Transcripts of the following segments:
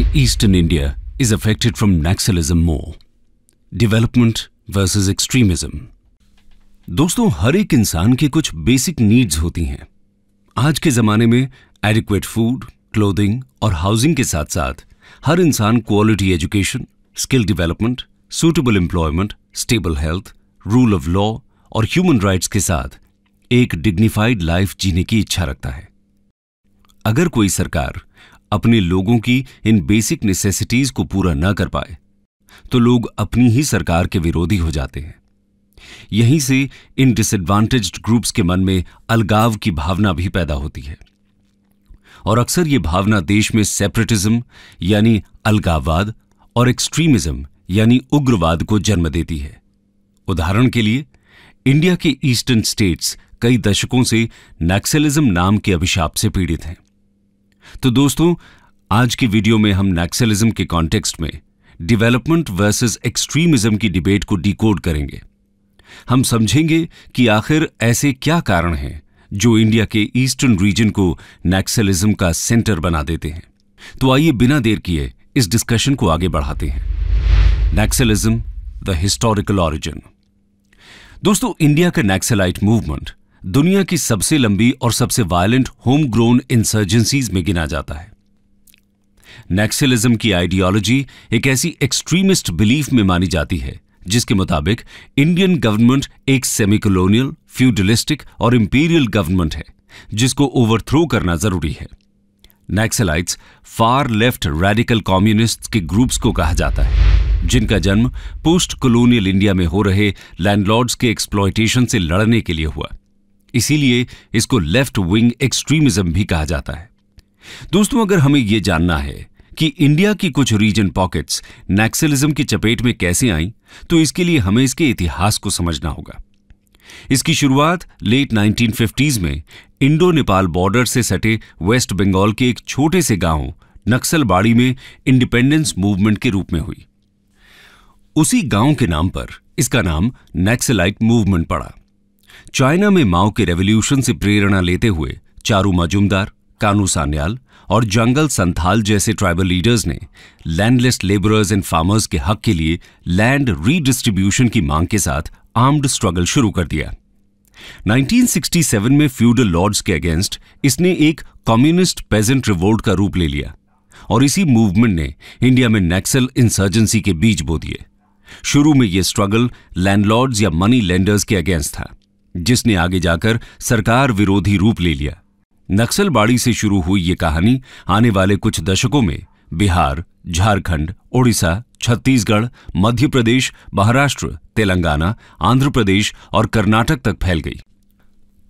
why Eastern India is affected from Naxalism more. Development versus extremism. दोस्तों हर एक इंसान के कुछ बेसिक नीड्स होती हैं आज के ज़माने में एडिक्वेट फूड क्लोथिंग और हाउसिंग के साथ साथ हर इंसान quality education skill development suitable employment stable health rule of law और ह्यूमन राइट्स के साथ एक डिग्निफाइड लाइफ जीने की इच्छा रखता है अगर कोई सरकार अपने लोगों की इन बेसिक नेसेसिटीज को पूरा न कर पाए तो लोग अपनी ही सरकार के विरोधी हो जाते हैं यहीं से इन डिसएडवांटेज ग्रुप्स के मन में अलगाव की भावना भी पैदा होती है और अक्सर ये भावना देश में सेपरेटिज्म यानी अलगाववाद और एक्सट्रीमिज्म यानी उग्रवाद को जन्म देती है उदाहरण के लिए इंडिया के ईस्टर्न स्टेट्स कई दशकों से नक्सलिज्म नाम के अभिशाप से पीड़ित हैं तो दोस्तों आज की वीडियो में हम नेक्सलिज्म के कॉन्टेक्स्ट में डेवलपमेंट वर्सेस एक्सट्रीमिज्म की डिबेट को डिकोड करेंगे हम समझेंगे कि आखिर ऐसे क्या कारण हैं जो इंडिया के ईस्टर्न रीजन को नेक्सलिज्म का सेंटर बना देते हैं तो आइए बिना देर किए इस डिस्कशन को आगे बढ़ाते हैं नेक्सलिज्म द हिस्टोरिकल ऑरिजिन दोस्तों इंडिया का नेक्सलाइट मूवमेंट दुनिया की सबसे लंबी और सबसे वायलेंट होम ग्रोन इंसर्जेंसीज में गिना जाता है नेक्सलिज्म की आइडियोलॉजी एक ऐसी एक्सट्रीमिस्ट बिलीफ में मानी जाती है जिसके मुताबिक इंडियन गवर्नमेंट एक सेमी फ्यूडलिस्टिक और इंपीरियल गवर्नमेंट है जिसको ओवरथ्रो करना जरूरी है Naxalites far left radical communist के ग्रुप्स को कहा जाता है जिनका जन्म पोस्ट कॉलोनियल इंडिया में हो रहे लैंडलॉर्ड्स के एक्सप्लॉयटेशन से लड़ने के लिए हुआ इसीलिए इसको लेफ्ट विंग एक्सट्रीमिज्म भी कहा जाता है दोस्तों अगर हमें यह जानना है कि इंडिया की कुछ रीजन पॉकेट्स नैक्सलिज्म की चपेट में कैसे आई तो इसके लिए हमें इसके इतिहास को समझना होगा इसकी शुरुआत लेट 1950s में इंडो नेपाल बॉर्डर से सटे वेस्ट बंगाल के एक छोटे से गांव नक्सलबाड़ी में इंडिपेंडेंस मूवमेंट के रूप में हुई उसी गांव के नाम पर इसका नाम नेक्सलाइट मूवमेंट पड़ा चाइना में माओ के रेवोल्यूशन से प्रेरणा लेते हुए चारू मजुमदार कानू सान्याल और जंगल संथाल जैसे ट्राइबल लीडर्स ने लैंडलेस लेबरर्स एंड फार्मर्स के हक के लिए लैंड रीडिस्ट्रीब्यूशन की मांग के साथ आर्म्ड स्ट्रगल शुरू कर दिया 1967 में फ्यूडल लॉर्ड्स के अगेंस्ट इसने एक कम्युनिस्ट पेजेंट रिवोल्ट का रूप ले लिया और इसी मूवमेंट ने इंडिया में नेक्सल इंसर्जेंसी के बीच बो दिए शुरू में यह स्ट्रगल लैंडलॉर्ड्स या मनी लेंडर्स के अगेंस्ट था जिसने आगे जाकर सरकार विरोधी रूप ले लिया नक्सलबाड़ी से शुरू हुई ये कहानी आने वाले कुछ दशकों में बिहार झारखंड ओडिशा छत्तीसगढ़ मध्य प्रदेश महाराष्ट्र तेलंगाना आंध्र प्रदेश और कर्नाटक तक फैल गई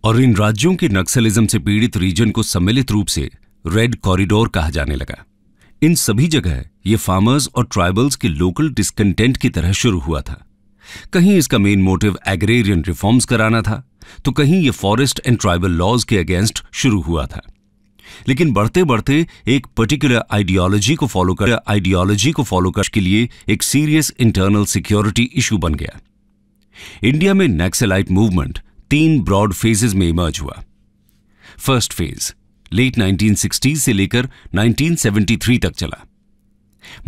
और इन राज्यों के नक्सलिज्म से पीड़ित रीजन को सम्मिलित रूप से रेड कॉरिडोर कहा जाने लगा इन सभी जगह ये फार्मर्स और ट्राइबल्स के लोकल डिस्कंटेंट की तरह शुरू हुआ था कहीं इसका मेन मोटिव एग्रेरियन रिफॉर्म्स कराना था तो कहीं ये फॉरेस्ट एंड ट्राइबल लॉज के अगेंस्ट शुरू हुआ था लेकिन बढ़ते बढ़ते एक पर्टिकुलर आइडियोलॉजी को फॉलो कर आइडियोलॉजी को फॉलो कर के लिए एक सीरियस इंटरनल सिक्योरिटी इशू बन गया इंडिया में नेक्सेलाइट मूवमेंट तीन ब्रॉड फेजेस में इमर्ज हुआ फर्स्ट फेज लेट 1960 से लेकर 1973 तक चला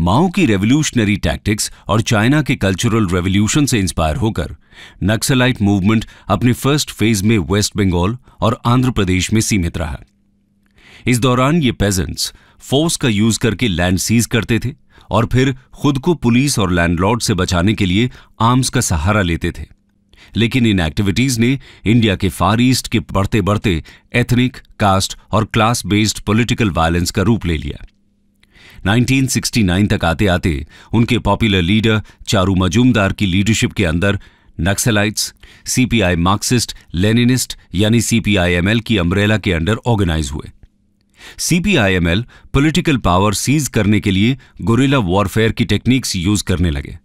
माओ की रेवोल्यूशनरी टैक्टिक्स और चाइना के कल्चरल रेवोल्यूशन से इंस्पायर होकर नक्सलाइट मूवमेंट अपने फर्स्ट फेज में वेस्ट बंगाल और आंध्र प्रदेश में सीमित रहा इस दौरान ये पेजेंट्स फोर्स का यूज करके लैंड सीज करते थे और फिर खुद को पुलिस और लैंडलॉर्ड से बचाने के लिए आर्म्स का सहारा लेते थे लेकिन इन एक्टिविटीज ने इंडिया के फार ईस्ट के बढ़ते बढ़ते एथनिक कास्ट और क्लास बेस्ड पॉलिटिकल वायलेंस का रूप ले लिया 1969 तक आते आते उनके पॉपुलर लीडर चारू मजूमदार की लीडरशिप के अंदर नक्सलाइट्स सीपीआई मार्क्सिस्ट लेनिनिस्ट यानी सीपीआईएमएल की अम्ब्रेला के अंडर ऑर्गेनाइज हुए सीपीआईएमएल पॉलिटिकल पावर सीज करने के लिए गोरिल्ला वॉरफेयर की टेक्निक्स यूज करने लगे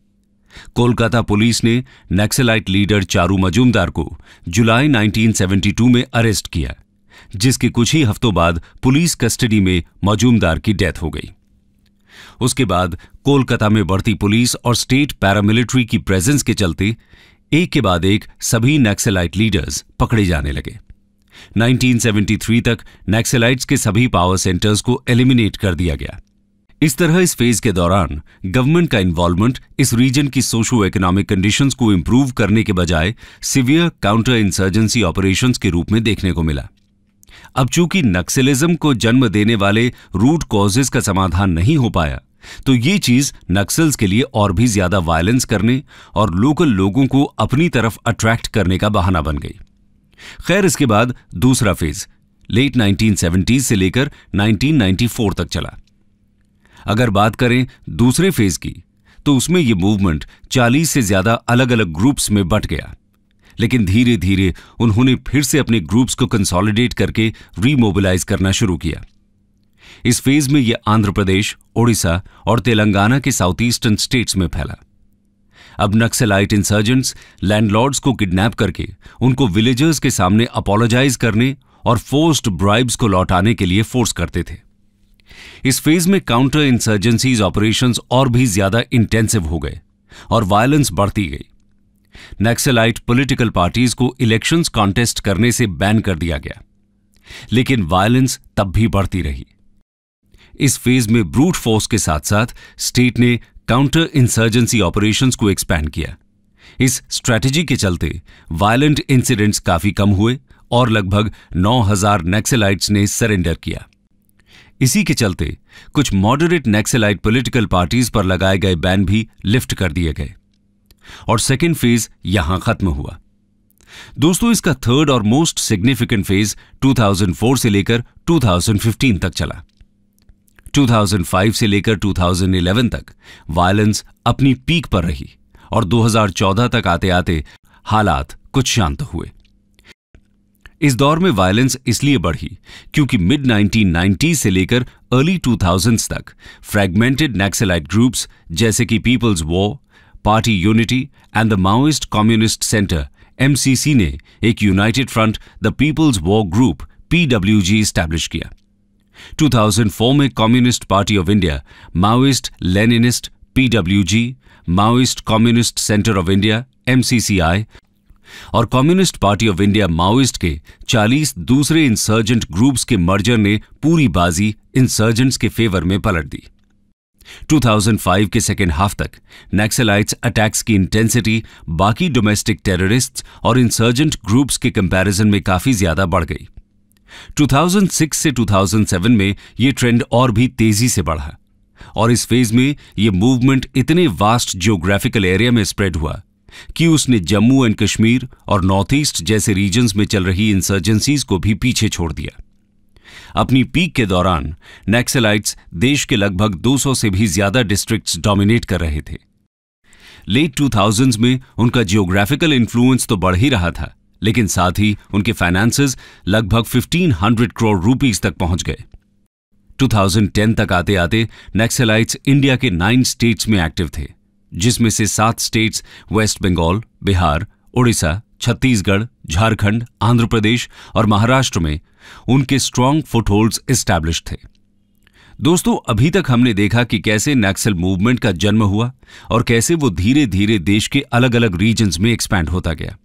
कोलकाता पुलिस ने नक्सलाइट लीडर चारू मजूमदार को जुलाई 1972 में अरेस्ट किया जिसके कुछ ही हफ्तों बाद पुलिस कस्टडी में मजूमदार की डेथ हो गई उसके बाद कोलकाता में बढ़ती पुलिस और स्टेट पैरामिलिट्री की प्रेजेंस के चलते एक के बाद एक सभी नक्सलाइट लीडर्स पकड़े जाने लगे 1973 तक नक्सलाइट्स के सभी पावर सेंटर्स को एलिमिनेट कर दिया गया इस तरह इस फेज के दौरान गवर्नमेंट का इन्वॉल्वमेंट इस रीजन की सोशो इकोनॉमिक कंडीशंस को इम्प्रूव करने के बजाय सिवियर काउंटर इंसर्जेंसी ऑपरेशंस के रूप में देखने को मिला अब चूंकि नक्सलिज्म को जन्म देने वाले रूट कॉजेज का समाधान नहीं हो पाया तो ये चीज नक्सल्स के लिए और भी ज्यादा वायलेंस करने और लोकल लोगों को अपनी तरफ अट्रैक्ट करने का बहाना बन गई खैर इसके बाद दूसरा फेज लेट 1970s से लेकर 1994 तक चला अगर बात करें दूसरे फेज की तो उसमें यह मूवमेंट 40 से ज्यादा अलग अलग ग्रुप्स में बट गया लेकिन धीरे धीरे उन्होंने फिर से अपने ग्रुप्स को कंसोलिडेट करके रीमोबिलाइज करना शुरू किया इस फेज में यह आंध्र प्रदेश ओडिशा और तेलंगाना के साउथ ईस्टर्न स्टेट्स में फैला अब नक्सलाइट इंसर्जेंट्स लैंडलॉर्ड्स को किडनैप करके उनको विलेजर्स के सामने अपोलोजाइज करने और फोर्स्ड ब्राइब्स को लौटाने के लिए फोर्स करते थे इस फेज में काउंटर इंसर्जेंसीज ऑपरेशंस और भी ज्यादा इंटेंसिव हो गए और वायलेंस बढ़ती गई नक्सलाइट पॉलिटिकल पार्टीज को इलेक्शंस कॉन्टेस्ट करने से बैन कर दिया गया लेकिन वायलेंस तब भी बढ़ती रही इस फेज में ब्रूट फोर्स के साथ साथ स्टेट ने काउंटर इंसर्जेंसी ऑपरेशंस को एक्सपैंड किया इस स्ट्रैटेजी के चलते वायलेंट इंसिडेंट्स काफी कम हुए और लगभग 9000 नेक्सेलाइट्स ने सरेंडर किया इसी के चलते कुछ मॉडरेट नेक्सेलाइट पॉलिटिकल पार्टीज पर लगाए गए बैन भी लिफ्ट कर दिए गए और सेकेंड फेज यहां खत्म हुआ दोस्तों इसका थर्ड और मोस्ट सिग्निफिकेंट फेज 2004 से लेकर 2015 तक चला 2005 से लेकर 2011 तक वायलेंस अपनी पीक पर रही और 2014 तक आते आते हालात कुछ शांत हुए इस दौर में वायलेंस इसलिए बढ़ी क्योंकि मिड 1990 से लेकर अर्ली 2000s तक फ्रेगमेंटेड नेक्सेलाइट ग्रुप्स जैसे कि People's War Party Unity and the Maoist Communist Centre MCC ने एक united front the People's War Group PWG establish किया 2004 में Communist Party of India Maoist Leninist PWG Maoist Communist Centre of India MCCI और Communist Party of India Maoist के 40 दूसरे insurgent groups के merger ने पूरी बाजी इंसर्जेंट्स के फेवर में पलट दी 2005 के सेकेंड हाफ तक नक्सलाइट्स अटैक्स की इंटेंसिटी बाकी डोमेस्टिक टेररिस्ट्स और इंसर्जेंट ग्रुप्स के कंपैरिजन में काफी ज्यादा बढ़ गई 2006 से 2007 में ये ट्रेंड और भी तेजी से बढ़ा और इस फेज में ये मूवमेंट इतने वास्ट जियोग्राफिकल एरिया में स्प्रेड हुआ कि उसने जम्मू एंड कश्मीर और नॉर्थ ईस्ट जैसे रीजन्स में चल रही इंसर्जेंसीज को भी पीछे छोड़ दिया अपनी पीक के दौरान नेक्सेलाइट्स देश के लगभग 200 से भी ज्यादा डिस्ट्रिक्ट्स डोमिनेट कर रहे थे लेट 2000s में उनका जियोग्राफिकल इन्फ्लुएंस तो बढ़ ही रहा था लेकिन साथ ही उनके फाइनेंसेस लगभग 1500 करोड़ रुपीस तक पहुंच गए 2010 तक आते आते नक्सलाइट्स इंडिया के नाइन स्टेट्स में एक्टिव थे जिसमें से सात स्टेट्स वेस्ट बंगाल बिहार ओडिशा छत्तीसगढ़ झारखंड आंध्र प्रदेश और महाराष्ट्र में उनके स्ट्रांग फुटहोल्ड्स एस्टैब्लिश थे दोस्तों अभी तक हमने देखा कि कैसे नक्सल मूवमेंट का जन्म हुआ और कैसे वो धीरे धीरे देश के अलग अलग रीजन्स में एक्सपैंड होता गया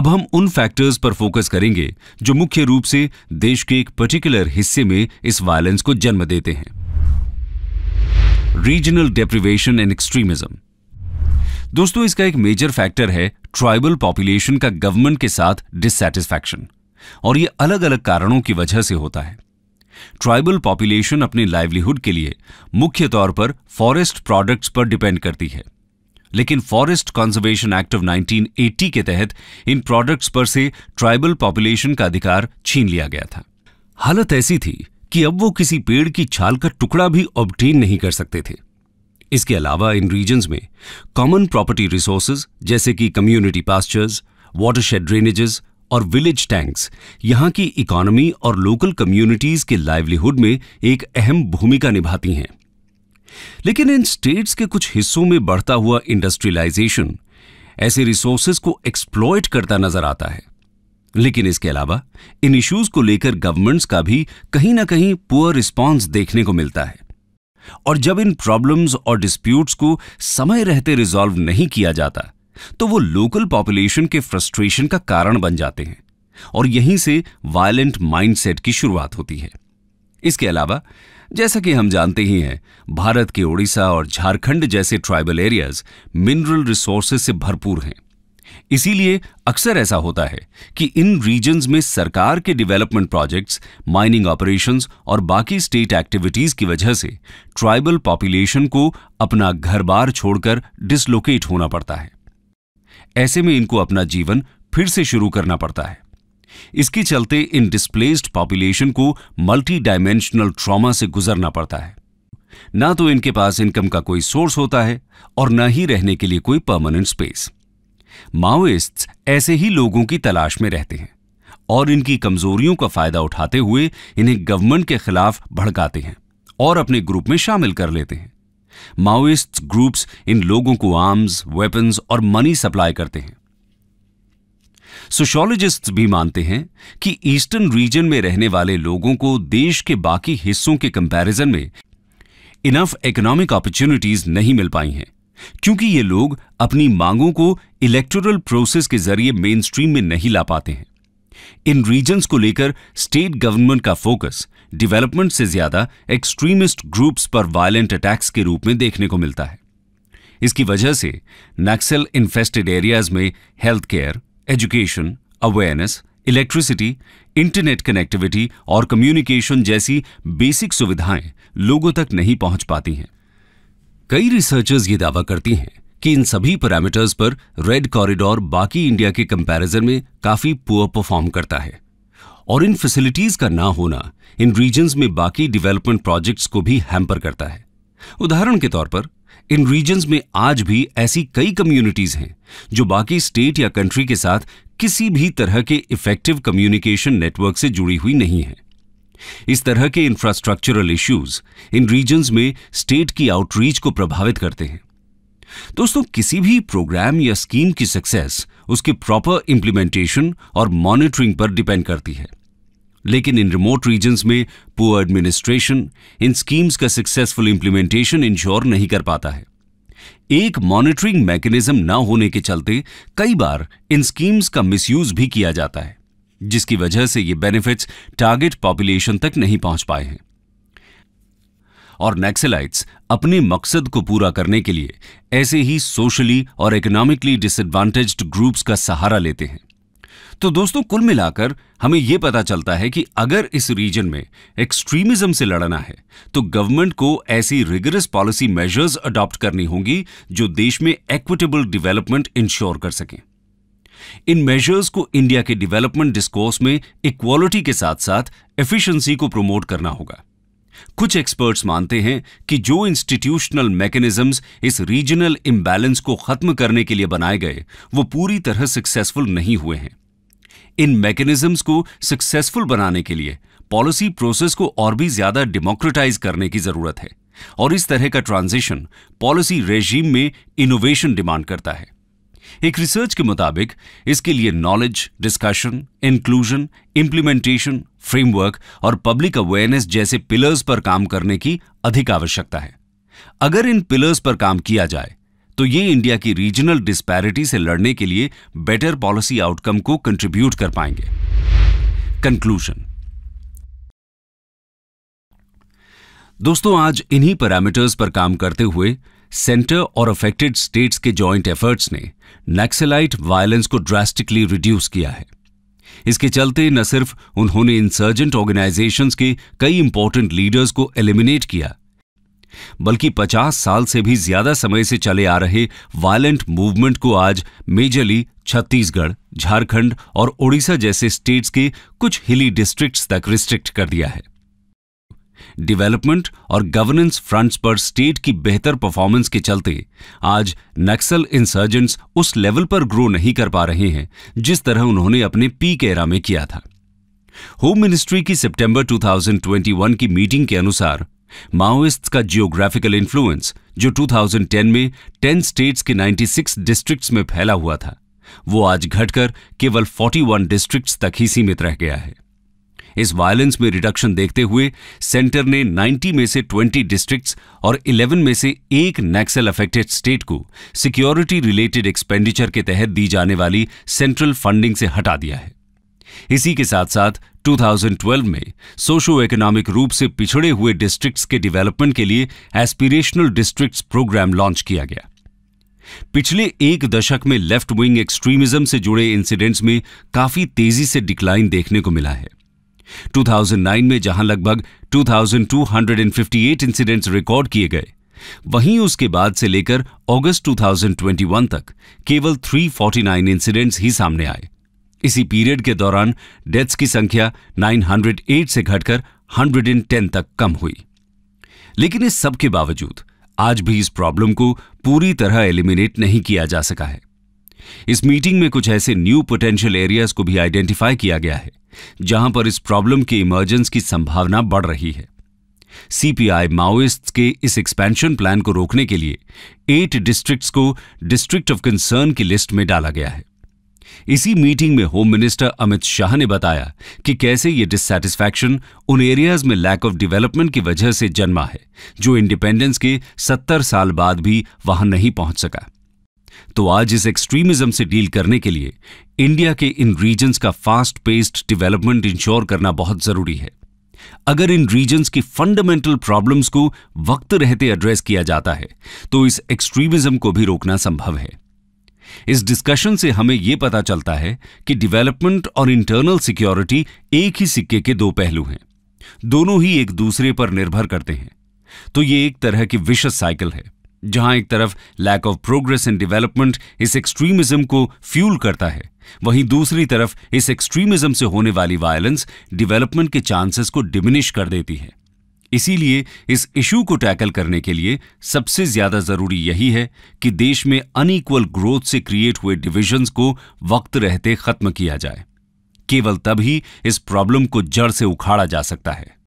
अब हम उन फैक्टर्स पर फोकस करेंगे जो मुख्य रूप से देश के एक पर्टिकुलर हिस्से में इस वायलेंस को जन्म देते हैं रीजनल डेप्रिवेशन एंड एक्सट्रीमिज्म दोस्तों इसका एक मेजर फैक्टर है ट्राइबल पॉपुलेशन का गवर्नमेंट के साथ डिससेटिस्फैक्शन और ये अलग अलग कारणों की वजह से होता है ट्राइबल पॉपुलेशन अपने लाइवलीहुड के लिए मुख्य तौर पर फॉरेस्ट प्रोडक्ट्स पर डिपेंड करती है लेकिन फॉरेस्ट कंजर्वेशन एक्ट ऑफ 1980 के तहत इन प्रोडक्ट्स पर से ट्राइबल पॉपुलेशन का अधिकार छीन लिया गया था हालत ऐसी थी कि अब वो किसी पेड़ की छाल का टुकड़ा भी ऑब्टेन नहीं कर सकते थे इसके अलावा इन रीजन्स में कॉमन प्रॉपर्टी रिसोर्सेज जैसे कि कम्युनिटी पास्चर्स वाटरशेड ड्रेनेजेस और विलेज टैंक्स यहां की इकोनॉमी और लोकल कम्युनिटीज के लाइवलीहुड में एक अहम भूमिका निभाती हैं लेकिन इन स्टेट्स के कुछ हिस्सों में बढ़ता हुआ इंडस्ट्रियलाइजेशन ऐसे रिसोर्सेज को एक्सप्लॉयट करता नजर आता है लेकिन इसके अलावा इन इश्यूज को लेकर गवर्नमेंट्स का भी कहीं ना कहीं पुअर रिस्पॉन्स देखने को मिलता है और जब इन प्रॉब्लम्स और डिस्प्यूट्स को समय रहते रिजॉल्व नहीं किया जाता तो वो लोकल पॉपुलेशन के फ्रस्ट्रेशन का कारण बन जाते हैं और यहीं से वायलेंट माइंडसेट की शुरुआत होती है इसके अलावा जैसा कि हम जानते ही हैं भारत के ओडिशा और झारखंड जैसे ट्राइबल एरियाज मिनरल रिसोर्सेज से भरपूर हैं इसीलिए अक्सर ऐसा होता है कि इन रीजन्स में सरकार के डेवलपमेंट प्रोजेक्ट्स माइनिंग ऑपरेशंस और बाकी स्टेट एक्टिविटीज की वजह से ट्राइबल पॉपुलेशन को अपना घर बार छोड़कर डिसलोकेट होना पड़ता है ऐसे में इनको अपना जीवन फिर से शुरू करना पड़ता है इसके चलते इन डिस्प्लेस्ड पॉपुलेशन को मल्टी डायमेंशनल ट्रॉमा से गुजरना पड़ता है ना तो इनके पास इनकम का कोई सोर्स होता है और ना ही रहने के लिए कोई परमानेंट स्पेस माओइस्ट ऐसे ही लोगों की तलाश में रहते हैं और इनकी कमजोरियों का फायदा उठाते हुए इन्हें गवर्नमेंट के खिलाफ भड़काते हैं और अपने ग्रुप में शामिल कर लेते हैं माओइस्ट ग्रुप्स इन लोगों को आर्म्स वेपन्स और मनी सप्लाई करते हैं सोशोलॉजिस्ट्स भी मानते हैं कि ईस्टर्न रीजन में रहने वाले लोगों को देश के बाकी हिस्सों के कंपैरिजन में इनफ इकोनॉमिक अपॉर्चुनिटीज नहीं मिल पाई हैं क्योंकि ये लोग अपनी मांगों को इलेक्टोरल प्रोसेस के जरिए मेन स्ट्रीम में नहीं ला पाते हैं इन रीजन्स को लेकर स्टेट गवर्नमेंट का फोकस डेवलपमेंट से ज्यादा एक्सट्रीमिस्ट ग्रुप्स पर वायलेंट अटैक्स के रूप में देखने को मिलता है इसकी वजह से नक्सल इन्फेस्टेड एरियाज में health care education awareness electricity internet connectivity और कम्युनिकेशन जैसी बेसिक सुविधाएं लोगों तक नहीं पहुंच पाती हैं कई रिसर्चर्स ये दावा करती हैं कि इन सभी पैरामीटर्स पर रेड कॉरिडोर बाकी इंडिया के कंपैरिजन में काफी पुअर परफॉर्म करता है और इन फैसिलिटीज का ना होना इन रीजन्स में बाकी डेवलपमेंट प्रोजेक्ट्स को भी हैम्पर करता है उदाहरण के तौर पर इन रीजन्स में आज भी ऐसी कई कम्युनिटीज हैं जो बाकी स्टेट या कंट्री के साथ किसी भी तरह के इफेक्टिव कम्युनिकेशन नेटवर्क से जुड़ी हुई नहीं है इस तरह के इंफ्रास्ट्रक्चरल इश्यूज इन रीजन्स में स्टेट की आउटरीच को प्रभावित करते हैं दोस्तों किसी भी प्रोग्राम या स्कीम की सक्सेस उसके प्रॉपर इंप्लीमेंटेशन और मॉनिटरिंग पर डिपेंड करती है लेकिन इन रिमोट रीजन्स में पुअर एडमिनिस्ट्रेशन इन स्कीम्स का सक्सेसफुल इंप्लीमेंटेशन इंश्योर नहीं कर पाता है एक मॉनिटरिंग मैकेनिज्म ना होने के चलते कई बार इन स्कीम्स का मिसयूज भी किया जाता है जिसकी वजह से ये बेनिफिट्स टारगेट पॉपुलेशन तक नहीं पहुंच पाए हैं और नेक्सेलाइट्स अपने मकसद को पूरा करने के लिए ऐसे ही सोशली और इकोनॉमिकली डिसएडवांटेज्ड ग्रुप्स का सहारा लेते हैं तो दोस्तों कुल मिलाकर हमें यह पता चलता है कि अगर इस रीजन में एक्सट्रीमिज्म से लड़ना है तो गवर्नमेंट को ऐसी रिगरस पॉलिसी मेजर्स अडॉप्ट करनी होंगी जो देश में एक्विटेबल डेवलपमेंट इंश्योर कर सकें इन मेजर्स को इंडिया के डेवलपमेंट डिस्कोर्स में इक्वालिटी के साथ साथ एफिशिएंसी को प्रमोट करना होगा कुछ एक्सपर्ट्स मानते हैं कि जो इंस्टीट्यूशनल मैकेनिज्म्स इस रीजनल इम्बैलेंस को खत्म करने के लिए बनाए गए वो पूरी तरह सक्सेसफुल नहीं हुए हैं इन मैकेनिज्म्स को सक्सेसफुल बनाने के लिए पॉलिसी प्रोसेस को और भी ज्यादा डेमोक्रेटाइज करने की जरूरत है और इस तरह का ट्रांजिशन पॉलिसी रेजीम में इनोवेशन डिमांड करता है एक रिसर्च के मुताबिक इसके लिए knowledge discussion inclusion implementation framework और पब्लिक अवेयरनेस जैसे पिलर्स पर काम करने की अधिक आवश्यकता है अगर इन पिलर्स पर काम किया जाए तो ये इंडिया की रीजनल डिस्पैरिटी से लड़ने के लिए बेटर पॉलिसी आउटकम को कंट्रीब्यूट कर पाएंगे कंक्लूजन दोस्तों आज इन्हीं पैरामीटर्स पर काम करते हुए सेंटर और अफेक्टेड स्टेट्स के जॉइंट एफर्ट्स ने नक्सलाइट वायलेंस को ड्रास्टिकली रिड्यूस किया है इसके चलते न सिर्फ उन्होंने इंसर्जेंट ऑर्गेनाइजेशंस के कई इंपॉर्टेंट लीडर्स को एलिमिनेट किया बल्कि 50 साल से भी ज्यादा समय से चले आ रहे वायलेंट मूवमेंट को आज मेजरली छत्तीसगढ़ झारखंड और ओडिशा जैसे स्टेट्स के कुछ हिली डिस्ट्रिक्ट्स तक रिस्ट्रिक्ट कर दिया है डेवलपमेंट और गवर्नेंस फ्रंट्स पर स्टेट की बेहतर परफॉर्मेंस के चलते आज नक्सल इंसर्जेंट्स उस लेवल पर ग्रो नहीं कर पा रहे हैं जिस तरह उन्होंने अपने पीक एरा में किया था होम मिनिस्ट्री की सितंबर 2021 की मीटिंग के अनुसार माओइस्ट का जियोग्राफिकल इन्फ्लुएंस जो 2010 में 10 स्टेट्स के 96 डिस्ट्रिक्ट्स में फैला हुआ था वो आज घटकर केवल 41 डिस्ट्रिक्ट्स तक ही सीमित रह गया है इस वायलेंस में रिडक्शन देखते हुए सेंटर ने 90 में से 20 डिस्ट्रिक्ट्स और 11 में से एक नेक्सल अफेक्टेड स्टेट को सिक्योरिटी रिलेटेड एक्सपेंडिचर के तहत दी जाने वाली सेंट्रल फंडिंग से हटा दिया है इसी के साथ साथ 2012 में सोशो इकोनॉमिक रूप से पिछड़े हुए डिस्ट्रिक्ट्स के डेवलपमेंट के लिए एस्पिरेशनल डिस्ट्रिक्ट्स प्रोग्राम लॉन्च किया गया पिछले एक दशक में लेफ्ट विंग एक्सट्रीमिज्म से जुड़े इंसिडेंट्स में काफी तेजी से डिक्लाइन देखने को मिला है 2009 में जहां लगभग 2258 इंसिडेंट्स रिकॉर्ड किए गए वहीं उसके बाद से लेकर अगस्त 2021 तक केवल 349 इंसिडेंट्स ही सामने आए इसी पीरियड के दौरान डेथ्स की संख्या 908 से घटकर 110 तक कम हुई लेकिन इस सब के बावजूद आज भी इस प्रॉब्लम को पूरी तरह एलिमिनेट नहीं किया जा सका है इस मीटिंग में कुछ ऐसे न्यू पोटेंशियल एरियाज को भी आइडेंटिफाई किया गया है जहां पर इस प्रॉब्लम के इमर्जेंस की संभावना बढ़ रही है सीपीआई माओइस्ट के इस एक्सपेंशन प्लान को रोकने के लिए एट डिस्ट्रिक्ट्स को डिस्ट्रिक्ट ऑफ कंसर्न की लिस्ट में डाला गया है इसी मीटिंग में होम मिनिस्टर अमित शाह ने बताया कि कैसे ये डिससेटिस्फैक्शन उन एरियाज में लैक ऑफ डेवलपमेंट की वजह से जन्मा है जो इंडिपेंडेंस के सत्तर साल बाद भी वहां नहीं पहुंच सका तो आज इस एक्सट्रीमिज्म से डील करने के लिए इंडिया के इन रीजन्स का फास्ट पेस्ड डिवेलपमेंट इंश्योर करना बहुत जरूरी है अगर इन रीजन्स की फंडामेंटल प्रॉब्लम्स को वक्त रहते एड्रेस किया जाता है तो इस एक्सट्रीमिज्म को भी रोकना संभव है इस डिस्कशन से हमें यह पता चलता है कि डेवलपमेंट और इंटरनल सिक्योरिटी एक ही सिक्के के दो पहलू हैं दोनों ही एक दूसरे पर निर्भर करते हैं तो ये एक तरह की विशस साइकिल है जहां एक तरफ lack of progress in development इस एक्सट्रीमिज्म को फ्यूल करता है वहीं दूसरी तरफ इस एक्सट्रीमिज्म से होने वाली वायलेंस डेवलपमेंट के चांसेस को डिमिनिश कर देती है इसीलिए इस इशू को टैकल करने के लिए सबसे ज्यादा जरूरी यही है कि देश में अनइक्वल ग्रोथ से क्रिएट हुए डिविजन्स को वक्त रहते खत्म किया जाए केवल तभी इस प्रॉब्लम को जड़ से उखाड़ा जा सकता है